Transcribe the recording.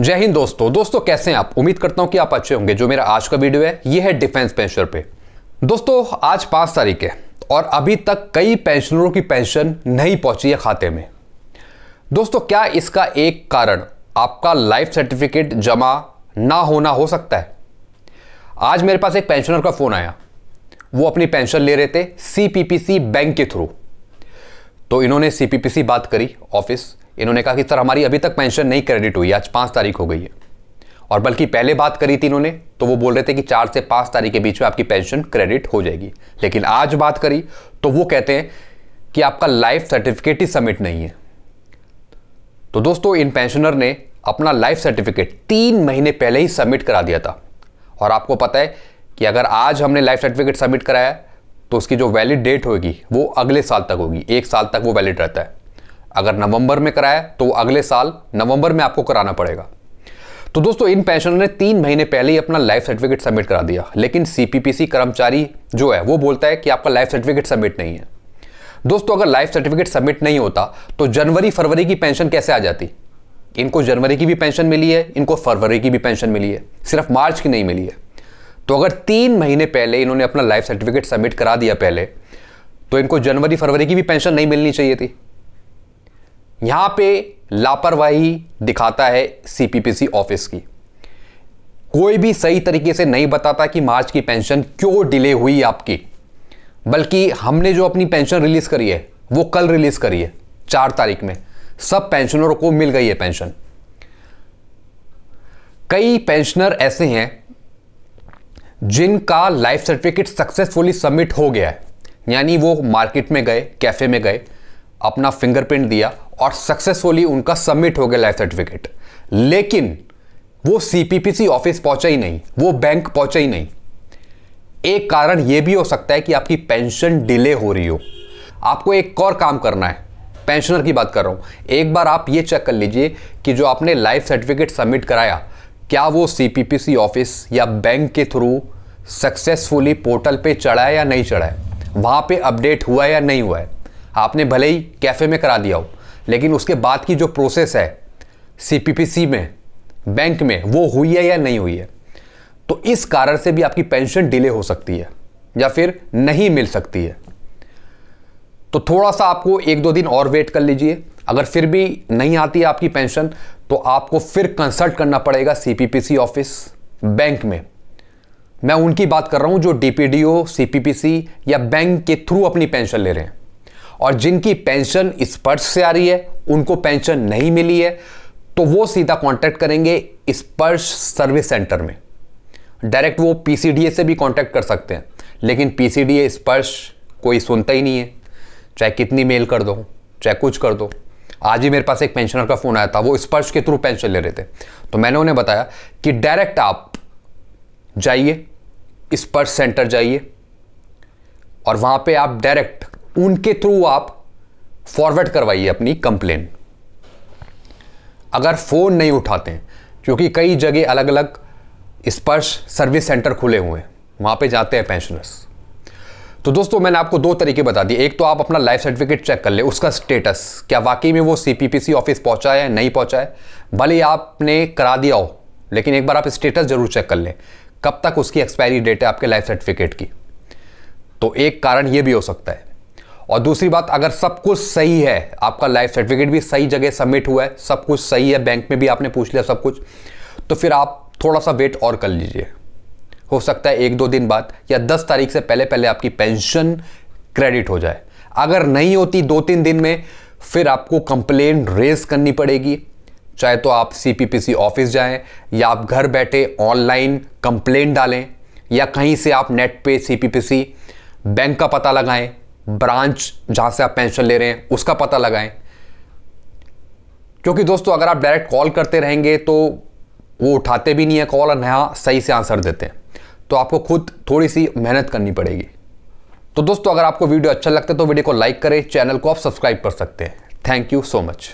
जय हिंद दोस्तों दोस्तों कैसे हैं आप उम्मीद करता हूं कि आप अच्छे होंगे जो मेरा आज का वीडियो है यह है डिफेंस पेंशन पे दोस्तों आज पांच तारीख है और अभी तक कई पेंशनरों की पेंशन नहीं पहुंची है खाते में दोस्तों क्या इसका एक कारण आपका लाइफ सर्टिफिकेट जमा ना होना हो सकता है आज मेरे पास एक पेंशनर का फ़ोन आया वो अपनी पेंशन ले रहे थे सीपीपीसी बैंक के थ्रू तो इन्होंने सीपीपीसी बात करी ऑफिस इन्होंने कहा कि सर हमारी अभी तक पेंशन नहीं क्रेडिट हुई आज पाँच तारीख हो गई है और बल्कि पहले बात करी थी इन्होंने तो वो बोल रहे थे कि चार से पाँच तारीख के बीच में आपकी पेंशन क्रेडिट हो जाएगी लेकिन आज बात करी तो वो कहते हैं कि आपका लाइफ सर्टिफिकेट ही सबमिट नहीं है तो दोस्तों इन पेंशनर ने अपना लाइफ सर्टिफिकेट तीन महीने पहले ही सबमिट करा दिया था और आपको पता है कि अगर आज हमने लाइफ सर्टिफिकेट सबमिट कराया तो उसकी जो वैलिड डेट होगी वो अगले साल तक होगी एक साल तक वो वैलिड रहता है अगर नवंबर में कराया तो अगले साल नवंबर में आपको कराना पड़ेगा तो दोस्तों इन पेंशनर ने तीन महीने पहले ही अपना लाइफ सर्टिफिकेट सबमिट करा दिया लेकिन सीपीपीसी कर्मचारी जो है वो बोलता है कि आपका लाइफ सर्टिफिकेट सबमिट नहीं है दोस्तों अगर लाइफ सर्टिफिकेट सबमिट नहीं होता तो जनवरी फरवरी की पेंशन कैसे आ जाती इनको जनवरी की भी पेंशन मिली है इनको फरवरी की भी पेंशन मिली है सिर्फ मार्च की नहीं मिली है तो अगर तीन महीने पहले इन्होंने अपना लाइफ सर्टिफिकेट सबमिट करा दिया पहले तो इनको जनवरी फरवरी की भी पेंशन नहीं मिलनी चाहिए थी यहां पे लापरवाही दिखाता है सीपीपीसी ऑफिस की कोई भी सही तरीके से नहीं बताता कि मार्च की पेंशन क्यों डिले हुई आपकी बल्कि हमने जो अपनी पेंशन रिलीज़ करी है वो कल रिलीज़ करी है चार तारीख में सब पेंशनरों को मिल गई है पेंशन कई पेंशनर ऐसे हैं जिनका लाइफ सर्टिफिकेट सक्सेसफुली सबमिट हो गया है यानी वो मार्केट में गए कैफ़े में गए अपना फिंगरप्रिंट दिया और सक्सेसफुली उनका सबमिट हो गया लाइफ सर्टिफिकेट लेकिन वो सीपीपीसी ऑफिस पहुंचा ही नहीं वो बैंक पहुंचा ही नहीं एक कारण ये भी हो सकता है कि आपकी पेंशन डिले हो रही हो आपको एक और काम करना है पेंशनर की बात कर रहा हूं एक बार आप ये चेक कर लीजिए कि जो आपने लाइफ सर्टिफिकेट सबमिट कराया क्या वो सीपीपीसी ऑफिस या बैंक के थ्रू सक्सेसफुली पोर्टल पे चढ़ा है या नहीं चढ़ा है वहां पे अपडेट हुआ है या नहीं हुआ है आपने भले ही कैफ़े में करा दिया हो लेकिन उसके बाद की जो प्रोसेस है सीपीपीसी में बैंक में वो हुई है या नहीं हुई है तो इस कारण से भी आपकी पेंशन डिले हो सकती है या फिर नहीं मिल सकती है तो थोड़ा सा आपको एक दो दिन और वेट कर लीजिए अगर फिर भी नहीं आती है आपकी पेंशन तो आपको फिर कंसल्ट करना पड़ेगा सीपीपीसी ऑफिस बैंक में मैं उनकी बात कर रहा हूं जो डीपीडीओ सीपीपीसी या बैंक के थ्रू अपनी पेंशन ले रहे हैं और जिनकी पेंशन स्पर्श से आ रही है उनको पेंशन नहीं मिली है तो वो सीधा कांटेक्ट करेंगे स्पर्श सर्विस सेंटर में डायरेक्ट वो पीसीडीए से भी कांटेक्ट कर सकते हैं लेकिन पीसीडीए स्पर्श कोई सुनता ही नहीं है चाहे कितनी मेल कर दो चाहे कुछ कर दो आज ही मेरे पास एक पेंशनर का फ़ोन आया था वो स्पर्श के थ्रू पेंशन ले रहे थे तो मैंने उन्हें बताया कि डायरेक्ट आप जाइए स्पर्श सेंटर जाइए और वहाँ पे आप डायरेक्ट उनके थ्रू आप फॉरवर्ड करवाइए अपनी कंप्लेन अगर फ़ोन नहीं उठाते क्योंकि कई जगह अलग अलग स्पर्श सर्विस सेंटर खुले हुए हैं वहां पे जाते हैं पेंशनर्स तो दोस्तों मैंने आपको दो तरीके बता दिए एक तो आप अपना लाइफ सर्टिफिकेट चेक कर ले उसका स्टेटस क्या वाकई में वो सी ऑफिस पहुंचा है नहीं पहुंचा है भले आपने करा दिया हो लेकिन एक बार आप स्टेटस ज़रूर चेक कर लें कब तक उसकी एक्सपायरी डेट है आपके लाइफ सर्टिफिकेट की तो एक कारण ये भी हो सकता है और दूसरी बात अगर सब कुछ सही है आपका लाइफ सर्टिफिकेट भी सही जगह सबमिट हुआ है सब कुछ सही है बैंक में भी आपने पूछ लिया सब कुछ तो फिर आप थोड़ा सा वेट और कर लीजिए हो सकता है एक दो दिन बाद या दस तारीख से पहले पहले आपकी पेंशन क्रेडिट हो जाए अगर नहीं होती दो तीन दिन में फिर आपको कंप्लेन रेज करनी पड़ेगी चाहे तो आप सी ऑफिस जाएं या आप घर बैठे ऑनलाइन कंप्लेन डालें या कहीं से आप नेट पे सी बैंक का पता लगाएं ब्रांच जहां से आप पेंशन ले रहे हैं उसका पता लगाएं क्योंकि दोस्तों अगर आप डायरेक्ट कॉल करते रहेंगे तो वो उठाते भी नहीं है कॉल और नया सही से आंसर देते हैं तो आपको खुद थोड़ी सी मेहनत करनी पड़ेगी तो दोस्तों अगर आपको वीडियो अच्छा लगता है तो वीडियो को लाइक करें चैनल को आप सब्सक्राइब कर सकते हैं थैंक यू सो मच